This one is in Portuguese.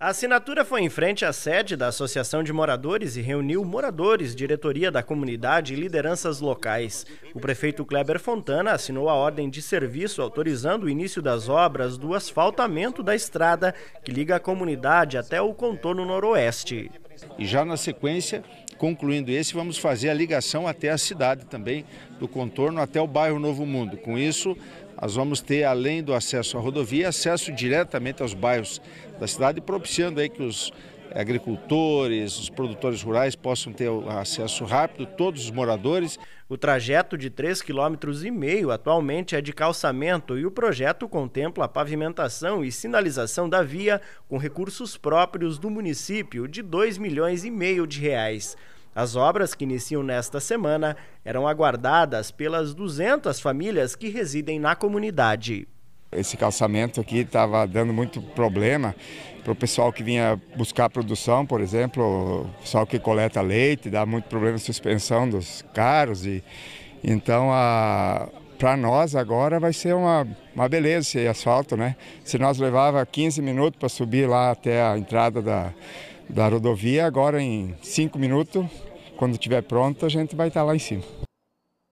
A assinatura foi em frente à sede da Associação de Moradores e reuniu moradores, diretoria da comunidade e lideranças locais. O prefeito Kleber Fontana assinou a ordem de serviço autorizando o início das obras do asfaltamento da estrada que liga a comunidade até o contorno noroeste. E já na sequência, concluindo esse, vamos fazer a ligação até a cidade também, do contorno até o bairro Novo Mundo. Com isso, nós vamos ter, além do acesso à rodovia, acesso diretamente aos bairros da cidade, propiciando aí que os agricultores, os produtores rurais possam ter acesso rápido, todos os moradores. O trajeto de 3,5 km atualmente é de calçamento e o projeto contempla a pavimentação e sinalização da via com recursos próprios do município de 2 milhões e meio de reais. As obras que iniciam nesta semana eram aguardadas pelas 200 famílias que residem na comunidade. Esse calçamento aqui estava dando muito problema para o pessoal que vinha buscar produção, por exemplo, o pessoal que coleta leite, dá muito problema de suspensão dos carros. E, então, para nós agora vai ser uma, uma beleza esse asfalto, né? Se nós levava 15 minutos para subir lá até a entrada da, da rodovia, agora em 5 minutos, quando estiver pronto, a gente vai estar tá lá em cima.